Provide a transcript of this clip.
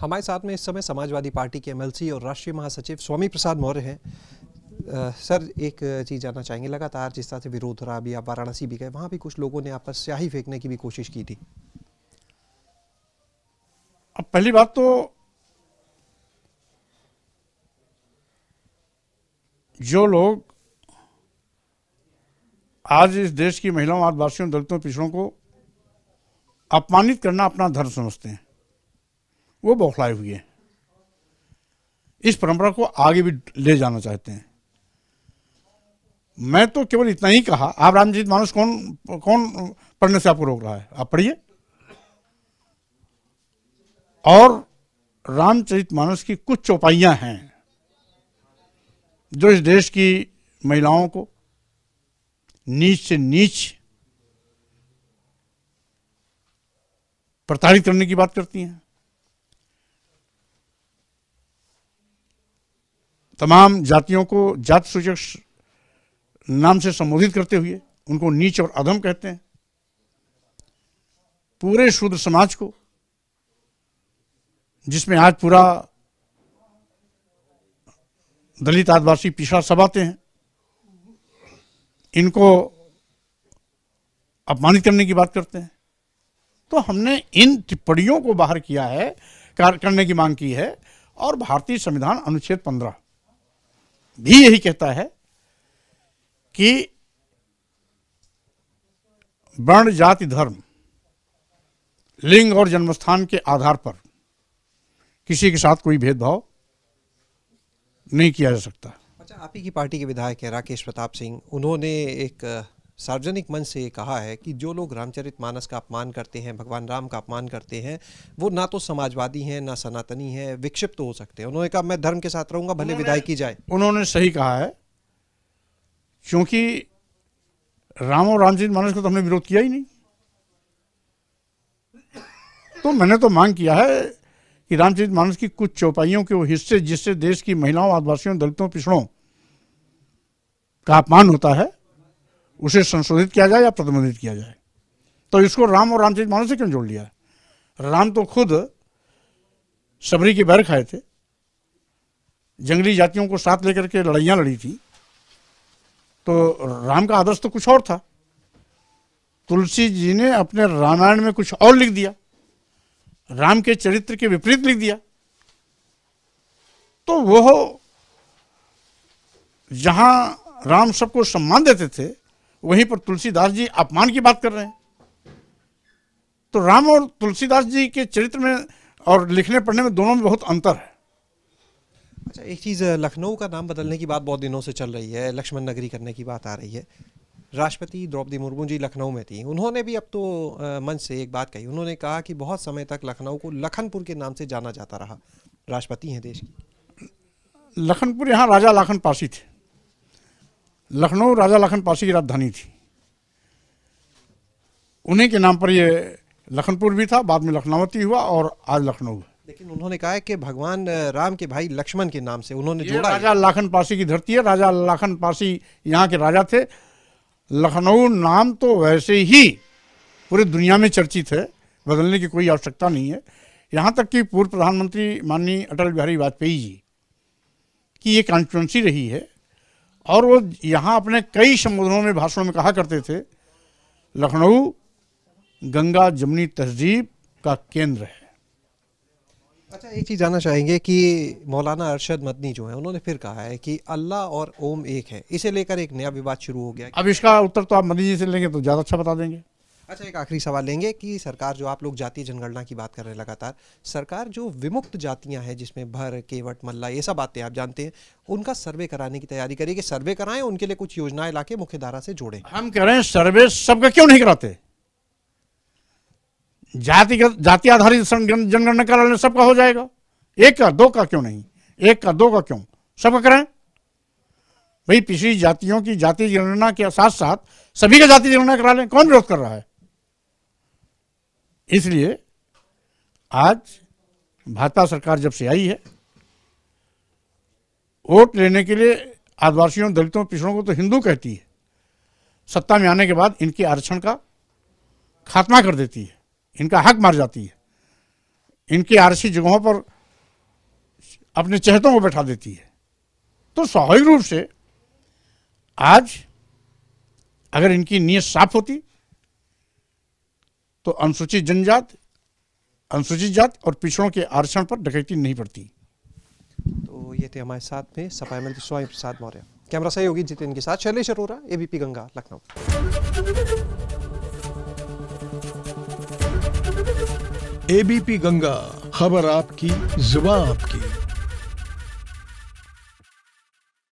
हमारे साथ में इस समय समाजवादी पार्टी के एमएलसी और राष्ट्रीय महासचिव स्वामी प्रसाद मौर्य हैं आ, सर एक चीज़ जानना चाहेंगे लगातार जिस तरह से विरोध रहा अभी आप वाराणसी भी गए वहाँ भी कुछ लोगों ने आप पर स्याही फेंकने की भी कोशिश की थी अब पहली बात तो जो लोग आज इस देश की महिलाओं आदिवासियों दलितों पिछड़ों को अपमानित करना अपना धर्म समझते हैं वो बौखलाए हुए हैं इस परंपरा को आगे भी ले जाना चाहते हैं मैं तो केवल इतना ही कहा आप रामचरित मानस कौन कौन पढ़ने से आपको रोक रहा है आप पढ़िए और रामचरित मानस की कुछ चौपाइयां हैं जो इस देश की महिलाओं को नीच से नीच प्रताड़ित करने की बात करती हैं तमाम जातियों को जात सूचक नाम से संबोधित करते हुए उनको नीच और अधम कहते हैं पूरे शूद्र समाज को जिसमें आज पूरा दलित आदिवासी पिछड़ा सब आते हैं इनको अपमानित करने की बात करते हैं तो हमने इन टिप्पणियों को बाहर किया है करने की मांग की है और भारतीय संविधान अनुच्छेद पंद्रह भी यही कहता है कि वर्ण जाति धर्म लिंग और जन्मस्थान के आधार पर किसी के साथ कोई भेदभाव नहीं किया जा सकता अच्छा आप ही की पार्टी के विधायक है राकेश प्रताप सिंह उन्होंने एक सार्वजनिक मंच से ये कहा है कि जो लोग रामचरित मानस का अपमान करते हैं भगवान राम का अपमान करते हैं वो ना तो समाजवादी हैं ना सनातनी हैं विक्षिप्त तो हो सकते हैं उन्होंने कहा मैं धर्म के साथ रहूंगा भले विदाई की जाए उन्होंने सही कहा है क्योंकि राम और रामचरित मानस को तो हमने विरोध किया ही नहीं तो मैंने तो मांग किया है कि रामचरित मानस की कुछ चौपाइयों के वो हिस्से जिससे देश की महिलाओं आदिवासियों दलितों पिछड़ों का अपमान होता है उसे संशोधित किया जाए या प्रतिबंधित किया जाए तो इसको राम और रामचरित मानस से क्यों जोड़ लिया राम तो खुद सबरी के बैर खाए थे जंगली जातियों को साथ लेकर के लड़ाइयाँ लड़ी थी तो राम का आदर्श तो कुछ और था तुलसी जी ने अपने रामायण में कुछ और लिख दिया राम के चरित्र के विपरीत लिख दिया तो वह जहाँ राम सबको सम्मान देते थे वहीं पर तुलसीदास जी अपमान की बात कर रहे हैं तो राम और तुलसीदास जी के चरित्र में और लिखने पढ़ने में दोनों में बहुत अंतर है अच्छा एक चीज़ लखनऊ का नाम बदलने की बात बहुत दिनों से चल रही है लक्ष्मण नगरी करने की बात आ रही है राष्ट्रपति द्रौपदी मुर्मू जी लखनऊ में थी उन्होंने भी अब तो मंच से एक बात कही उन्होंने कहा कि बहुत समय तक लखनऊ को लखनपुर के नाम से जाना जाता रहा राष्ट्रपति हैं देश की लखनपुर यहाँ राजा लाखन पासी थे लखनऊ राजा लखन पासी की राजधानी थी उन्हीं के नाम पर ये लखनपुर भी था बाद में लखनावती हुआ और आज लखनऊ लेकिन उन्होंने कहा कि भगवान राम के भाई लक्ष्मण के नाम से उन्होंने जोड़ा राजा लाखन पासी की धरती है राजा लाखन पासी यहाँ के राजा थे लखनऊ नाम तो वैसे ही पूरे दुनिया में चर्चित है बदलने की कोई आवश्यकता नहीं है यहाँ तक कि पूर्व प्रधानमंत्री माननीय अटल बिहारी वाजपेयी जी की ये कॉन्स्टिटेंसी रही है और वो यहाँ अपने कई संबोधनों में भाषणों में कहा करते थे लखनऊ गंगा जमुनी तहजीब का केंद्र है अच्छा एक चीज़ जानना चाहेंगे कि मौलाना अरशद मदनी जो है उन्होंने फिर कहा है कि अल्लाह और ओम एक है इसे लेकर एक नया विवाद शुरू हो गया अब इसका उत्तर तो आप मदनी जी से लेंगे तो ज़्यादा अच्छा बता देंगे अच्छा एक आखिरी सवाल लेंगे कि सरकार जो आप लोग जातीय जनगणना की बात कर रहे हैं लगातार सरकार जो विमुक्त जातियां हैं जिसमें भर केवट मल्ला ये सब आते हैं आप जानते हैं उनका सर्वे कराने की तैयारी करिए कि सर्वे कराएं उनके लिए कुछ योजनाएं लाके मुख्य धारा से जोड़े हम कह रहे हैं सर्वे सबका क्यों नहीं कराते जातिगत जाति आधारित जनगणना कराने सबका हो जाएगा एक का दो का क्यों नहीं एक का दो का क्यों सबका करें भाई पिछड़ी जातियों की जाति जनगणना के साथ साथ सभी का जाति जनगणना करा लें कौन विरोध कर रहा है इसलिए आज भाजपा सरकार जब से आई है वोट लेने के लिए आदिवासियों दलितों पिछड़ों को तो हिंदू कहती है सत्ता में आने के बाद इनके आरक्षण का खात्मा कर देती है इनका हक मार जाती है इनकी आरसी जगहों पर अपने चहतों को बैठा देती है तो स्वाभाविक रूप से आज अगर इनकी नीयत साफ होती तो अनुसूचित जनजाति अनुसूचित जाति और पिछड़ों के आरक्षण पर डकैती नहीं पड़ती तो ये थे हमारे साथ में सफाई मंत्री स्वामी प्रसाद मौर्य कैमरा सहयोगी जितेंद्र के साथ शैलेश अरोरा एबीपी गंगा लखनऊ एबीपी गंगा खबर आपकी जुबा आपकी